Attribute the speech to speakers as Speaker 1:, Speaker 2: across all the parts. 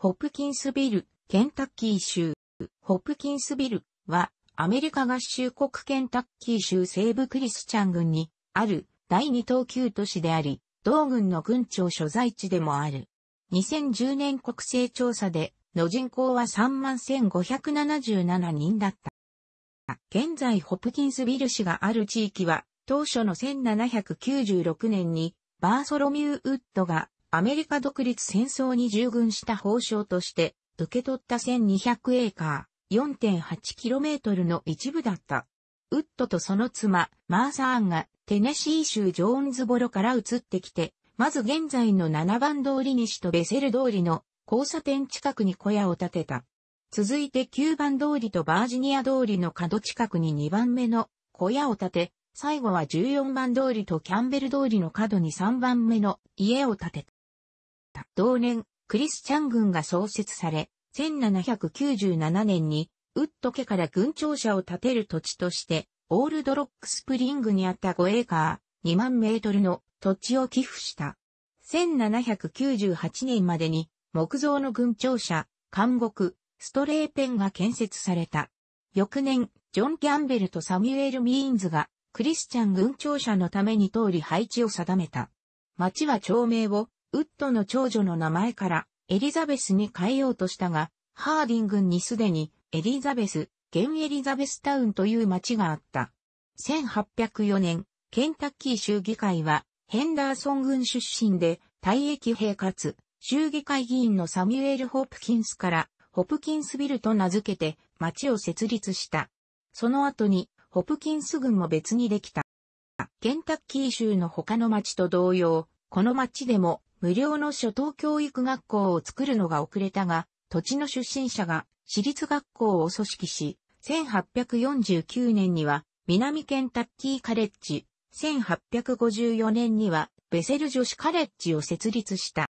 Speaker 1: ホップキンスビル、ケンタッキー州。ホップキンスビルは、アメリカ合衆国ケンタッキー州西部クリスチャン郡にある第二等級都市であり、同郡の郡庁所在地でもある。2010年国勢調査で、の人口は31,577人だった。現在ホプキンスビル市がある地域は、当初の1796年にバーソロミュー・ウッドがアメリカ独立戦争に従軍した報奨として受け取った1200エーカー 4.8km の一部だった。ウッドとその妻、マーサーンがテネシー州ジョーンズボロから移ってきて、まず現在の7番通り西とベセル通りの交差点近くに小屋を建てた。続いて9番通りとバージニア通りの角近くに2番目の小屋を建て、最後は14番通りとキャンベル通りの角に3番目の家を建てた。。同年、クリスチャン軍が創設され、1797年にウッド家から軍庁舎を建てる土地として、オールドロックスプリングにあった5エーカー2万メートルの土地を寄付した。1798年までに木造の軍庁舎、監獄、ストレーペンが建設された。翌年、ジョン・キャンベルとサミュエル・ミーンズがクリスチャン軍庁舎のために通り配置を定めた。町は町名をウッドの長女の名前からエリザベスに変えようとしたが、ハーディングにすでにエリザベス、現エリザベスタウンという町があった。1804年、ケンタッキー州議会はヘンダーソン郡出身で、退役兵かつ、州議会議員のサミュエル・ホプキンスから、ホプキンスビルと名付けて、町を設立した。その後に、ホプキンス郡も別にできた。ケンタッキー州の他の町と同様、この町でも無料の初等教育学校を作るのが遅れたが、土地の出身者が私立学校を組織し、1849年には南ケンタッキーカレッジ、1854年にはベセル女子カレッジを設立した。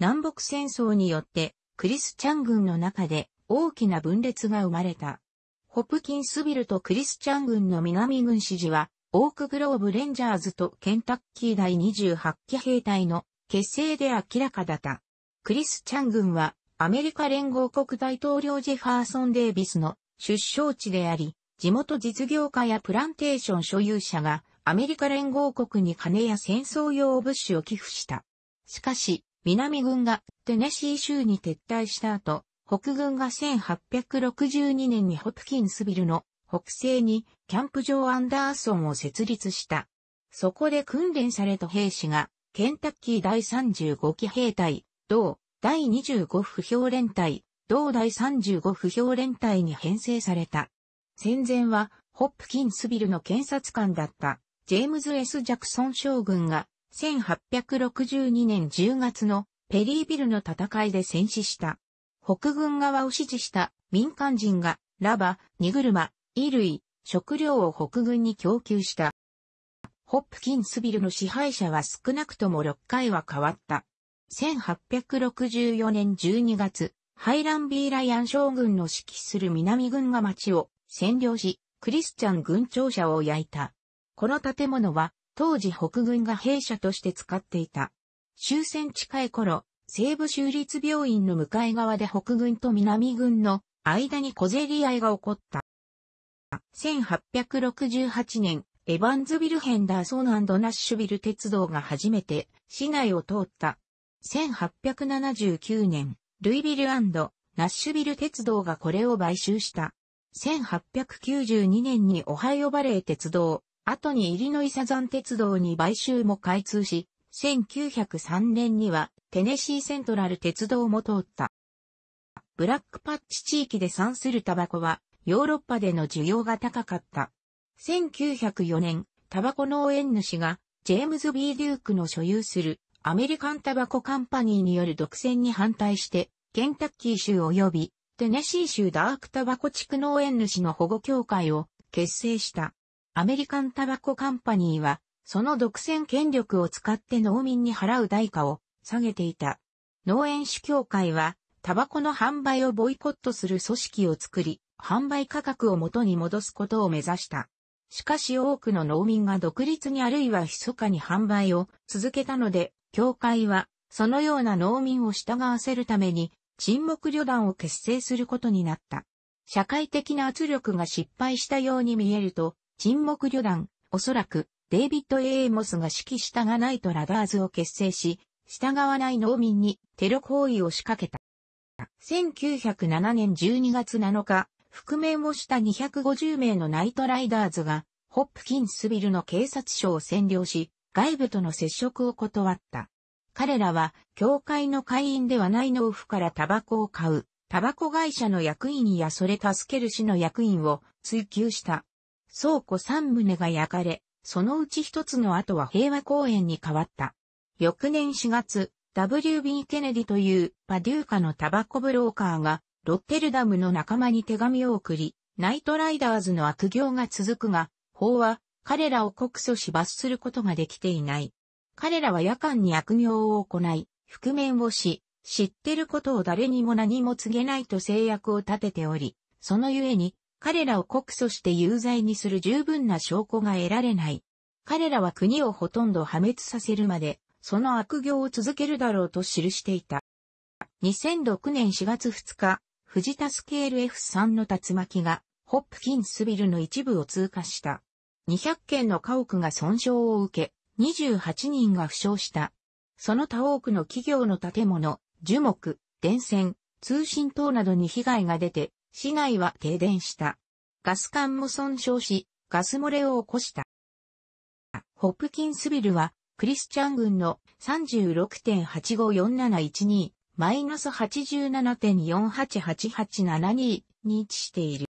Speaker 1: 南北戦争によってクリスチャン軍の中で大きな分裂が生まれた。ホプキンスビルとクリスチャン軍の南軍支持はオークグローブレンジャーズとケンタッキー第28期兵隊の結成で明らかだった。クリス・チャン軍はアメリカ連合国大統領ジェファーソン・デイビスの出生地であり、地元実業家やプランテーション所有者がアメリカ連合国に金や戦争用物資を寄付した。しかし、南軍がテネシー州に撤退した後、北軍が1862年にホプキンスビルの北西にキャンプ場アンダーソンを設立した。そこで訓練された兵士が、ケンタッキー第35期兵隊、同第25不評連隊、同第35不評連隊に編成された。戦前は、ホップキンスビルの検察官だった、ジェームズ・ S・ ジャクソン将軍が、1862年10月のペリービルの戦いで戦死した。北軍側を支持した民間人が、ラバ、荷車、衣類、食料を北軍に供給した。ホップキンスビルの支配者は少なくとも6回は変わった。1864年12月、ハイランビーライアン将軍の指揮する南軍が町を占領し、クリスチャン軍庁舎を焼いた。この建物は当時北軍が兵舎として使っていた。終戦近い頃、西部州立病院の向かい側で北軍と南軍の間に小競り合いが起こった。1868年、エヴァンズビル・ヘンダーソンナッシュビル鉄道が初めて市内を通った。1879年、ルイビルナッシュビル鉄道がこれを買収した。1892年にオハイオバレー鉄道、後にイリノイサザン鉄道に買収も開通し、1903年にはテネシーセントラル鉄道も通った。ブラックパッチ地域で産するタバコはヨーロッパでの需要が高かった。1904年、タバコ農園主が、ジェームズ・ B・ デュークの所有するアメリカンタバコカンパニーによる独占に反対して、ケンタッキー州及びテネシー州ダークタバコ地区農園主の保護協会を結成した。アメリカンタバコカンパニーは、その独占権力を使って農民に払う代価を下げていた。農園主協会は、タバコの販売をボイコットする組織を作り、販売価格を元に戻すことを目指した。しかし多くの農民が独立にあるいは密かに販売を続けたので、教会はそのような農民を従わせるために沈黙旅団を結成することになった。社会的な圧力が失敗したように見えると、沈黙旅団、おそらくデイビッド・エーモスが指揮したがないとラダーズを結成し、従わない農民にテロ行為を仕掛けた。1907年12月7日、覆面をした250名のナイトライダーズが、ホップキンスビルの警察署を占領し、外部との接触を断った。彼らは、教会の会員ではない農夫からタバコを買う、タバコ会社の役員やそれ助ける市の役員を追求した。倉庫3棟が焼かれ、そのうち一つの後は平和公園に変わった。翌年4月、WB ケネディというパデューカのタバコブローカーがロッテルダムの仲間に手紙を送り、ナイトライダーズの悪行が続くが、法は彼らを告訴し罰することができていない。彼らは夜間に悪行を行い、覆面をし、知ってることを誰にも何も告げないと制約を立てており、そのゆえに、彼らを告訴して有罪にする十分な証拠が得られない。彼らは国をほとんど破滅させるまで、その悪行を続けるだろうと記していた。2006年4月2日、ジ田スケール F3 の竜巻が、ホップキンスビルの一部を通過した。200件の家屋が損傷を受け、28人が負傷した。その他多くの企業の建物、樹木、電線、通信等などに被害が出て、市内は停電した。ガス管も損傷し、ガス漏れを起こした。ホップキンスビルは、クリスチャン軍の36.854712マイナス87.488872に位置している。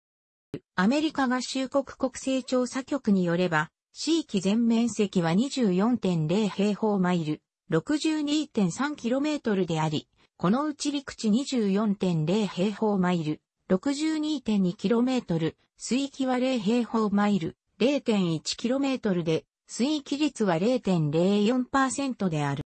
Speaker 1: アメリカ合衆国国勢調査局によれば、地域全面積は24.0平方マイル、62.3km であり、このうち陸地24.0平方マイル、62.2km、水域は0平方マイル、0.1km で、水域率は0.04%である。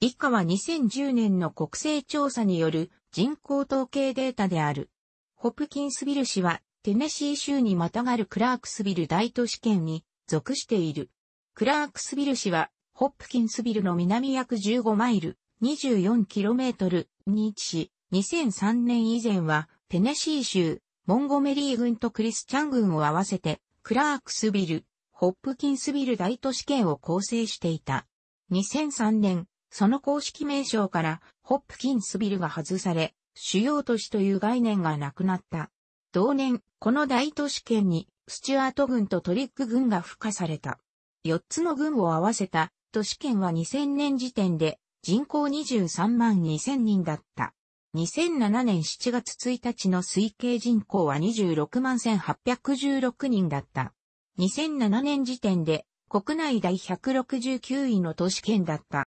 Speaker 1: 以下は2010年の国勢調査による人口統計データである。ホプキンスビル市はテネシー州にまたがるクラークスビル大都市圏に属している。クラークスビル市はホップキンスビルの南約15マイル 24km に位置し、2003年以前はテネシー州、モンゴメリー軍とクリスチャン軍を合わせて、クラークスビル、ホップキンスビル大都市圏を構成していた。2003年、その公式名称からホップキンスビルが外され、主要都市という概念がなくなった。同年、この大都市圏にスチュアート軍とトリック軍が付加された。4つの軍を合わせた都市圏は2000年時点で人口23万2000人だった。2007年7月1日の推計人口は26万1816人だった。2007年時点で国内第169位の都市圏だった。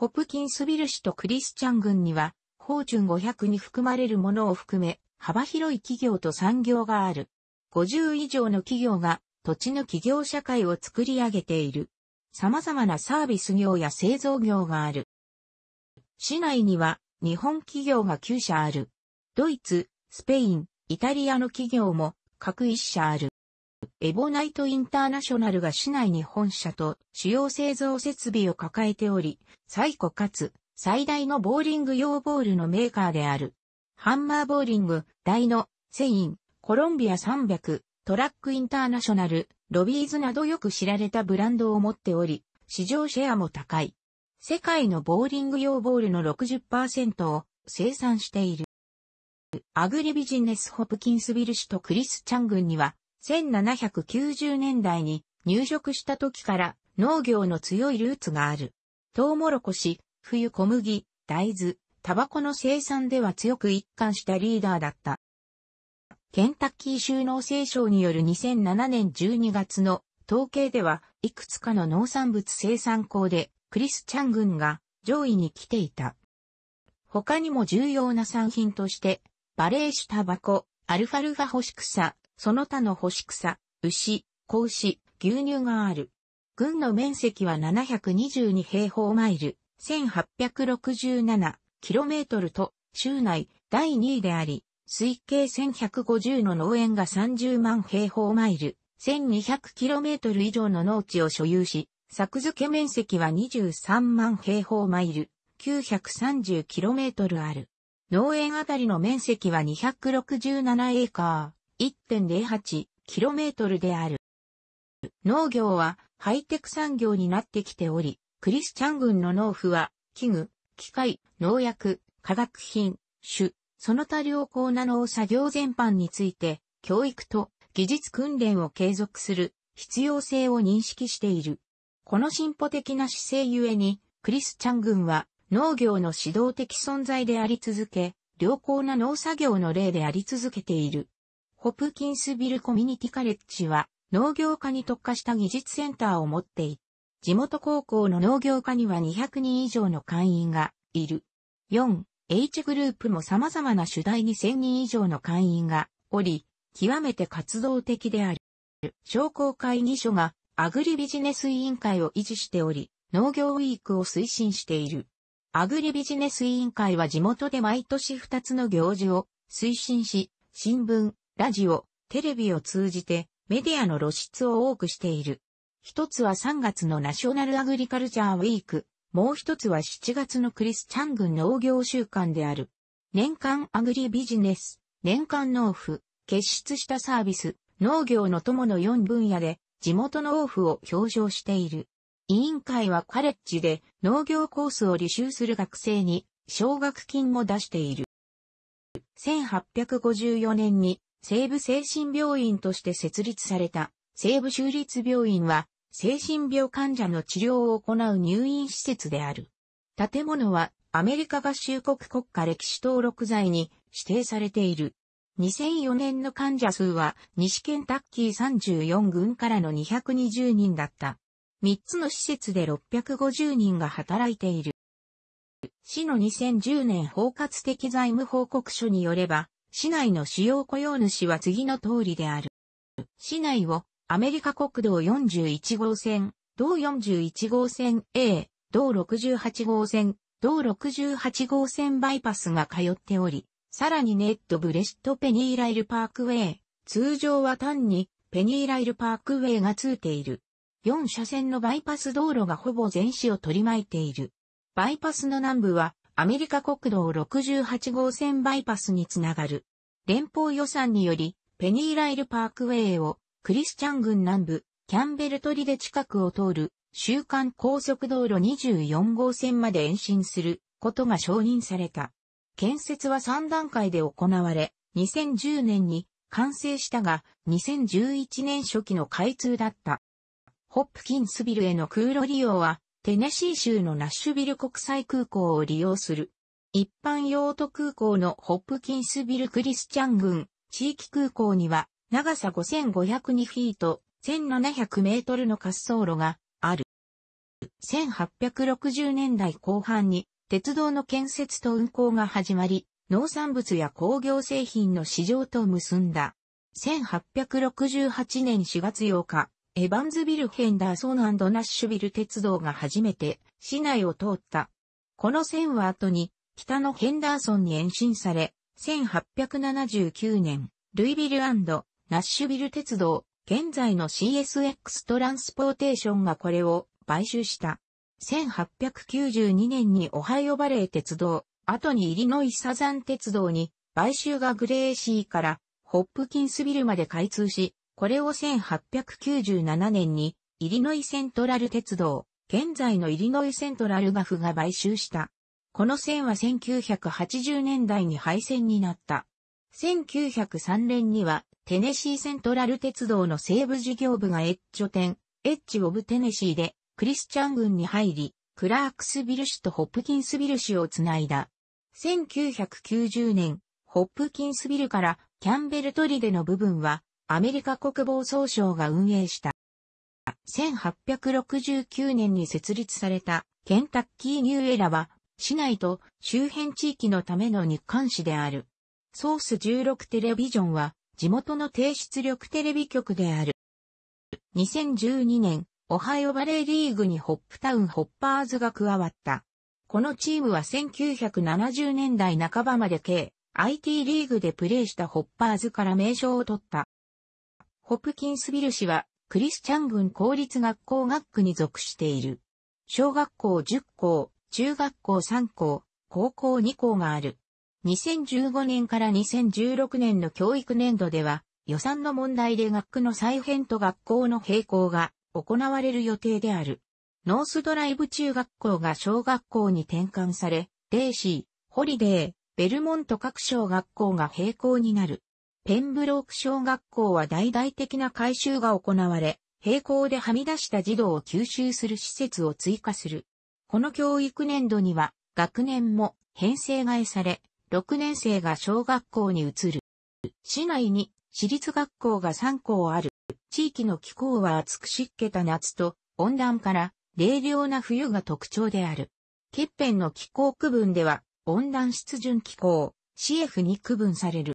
Speaker 1: ホプキンスビル氏とクリスチャン軍には、法順500に含まれるものを含め、幅広い企業と産業がある。50以上の企業が土地の企業社会を作り上げている。様々なサービス業や製造業がある。市内には日本企業が9社ある。ドイツ、スペイン、イタリアの企業も各1社ある。エボナイトインターナショナルが市内に本社と主要製造設備を抱えており、最古かつ最大のボーリング用ボールのメーカーである。ハンマーボーリング、大の、セイン、コロンビア300、トラックインターナショナル、ロビーズなどよく知られたブランドを持っており、市場シェアも高い。世界のボーリング用ボールの60%を生産している。アグリビジネスホプキンスビル市とクリスチャン郡には1790年代に入植した時から農業の強いルーツがある。トウモロコシ、冬小麦、大豆、タバコの生産では強く一貫したリーダーだった。ケンタッキー州農政省による2007年12月の統計では、いくつかの農産物生産校でクリスチャン軍が上位に来ていた。他にも重要な産品として、バレーシュタバコ、アルファルファ干し草、その他の干し草、牛、子牛、牛乳がある。郡の面積は722平方マイル、1867キロメートルと、州内第2位であり、推計1150の農園が30万平方マイル、1200キロメートル以上の農地を所有し、作付け面積は23万平方マイル、930キロメートルある。農園あたりの面積は267エーカー。1.08km である。農業はハイテク産業になってきており、クリスチャン軍の農夫は、器具、機械、農薬、化学品、種、その他良好な農作業全般について、教育と技術訓練を継続する必要性を認識している。この進歩的な姿勢ゆえに、クリスチャン軍は農業の指導的存在であり続け、良好な農作業の例であり続けている。ホプキンスビルコミュニティカレッジは農業科に特化した技術センターを持っていて、地元高校の農業科には200人以上の会員がいる。4、H グループも様々な主題に1000人以上の会員がおり、極めて活動的である。商工会議所がアグリビジネス委員会を維持しており、農業ウィークを推進している。アグリビジネス委員会は地元で毎年2つの行事を推進し、新聞、ラジオ、テレビを通じてメディアの露出を多くしている。一つは3月のナショナルアグリカルチャーウィーク、もう一つは7月のクリスチャン軍農業週間である。年間アグリビジネス、年間農夫、結出したサービス、農業の友の4分野で地元の農夫を表彰している。委員会はカレッジで農業コースを履修する学生に奨学金も出している。1854年に西部精神病院として設立された西部州立病院は精神病患者の治療を行う入院施設である。建物はアメリカ合衆国国家歴史登録財に指定されている。2004年の患者数は西県タッキー34軍からの220人だった。3つの施設で650人が働いている。市の2010年包括的財務報告書によれば、市内の主要雇用主は次の通りである。市内をアメリカ国道41号線、道41号線 A、道68号線、道68号線バイパスが通っており、さらにネットブレストペニーライルパークウェイ、通常は単にペニーライルパークウェイがついている。4車線のバイパス道路がほぼ全市を取り巻いている。バイパスの南部はアメリカ国道68号線バイパスにつながる。連邦予算により、ペニーライルパークウェイを、クリスチャン郡南部、キャンベルトリで近くを通る、週間高速道路24号線まで延伸することが承認された。建設は3段階で行われ、2010年に完成したが、2011年初期の開通だった。ホップキンスビルへの空路利用は、テネシー州のナッシュビル国際空港を利用する。一般用途空港のホップキンスビルクリスチャン郡地域空港には長さ5502フィート1700メートルの滑走路がある。1860年代後半に鉄道の建設と運行が始まり、農産物や工業製品の市場と結んだ。1868年4月8日、エバンズビル・ヘンダーソンナッシュビル鉄道が初めて市内を通った。この線は後に北のヘンダーソンに延伸され、1879年、ルイビルナッシュビル鉄道、現在の CSX トランスポーテーションがこれを買収した。1892年にオハイオバレー鉄道、後にイリノイサザン鉄道に買収がグレーシーからホップキンスビルまで開通し、これを1897年に、イリノイセントラル鉄道、現在のイリノイセントラルガフが買収した。この線は1980年代に廃線になった。1903年には、テネシーセントラル鉄道の西部事業部が越ッ店、エッジ・オブ・テネシーで、クリスチャン軍に入り、クラークスビル市とホップキンスビル市をつないだ。1990年、ホップキンスビルからキャンベルトリデの部分は、アメリカ国防総省が運営した。1869年に設立されたケンタッキーニューエラは市内と周辺地域のための日刊誌である。ソース16テレビジョンは地元の低出力テレビ局である。2012年、オハイオバレーリーグにホップタウンホッパーズが加わった。このチームは1970年代半ばまで計 IT リーグでプレーしたホッパーズから名称を取った。ホプキンスビル氏は、クリスチャン軍公立学校学区に属している。小学校10校、中学校3校、高校2校がある。2015年から2016年の教育年度では、予算の問題で学区の再編と学校の並行が行われる予定である。ノースドライブ中学校が小学校に転換され、レーシー、ホリデー、ベルモント各小学校が並行になる。ペンブローク小学校は大々的な改修が行われ、並行ではみ出した児童を吸収する施設を追加する。この教育年度には学年も編成替えされ、6年生が小学校に移る。市内に私立学校が3校ある。地域の気候は暑く湿気た夏と温暖から冷涼な冬が特徴である。欠片の気候区分では温暖湿潤気候 CF に区分される。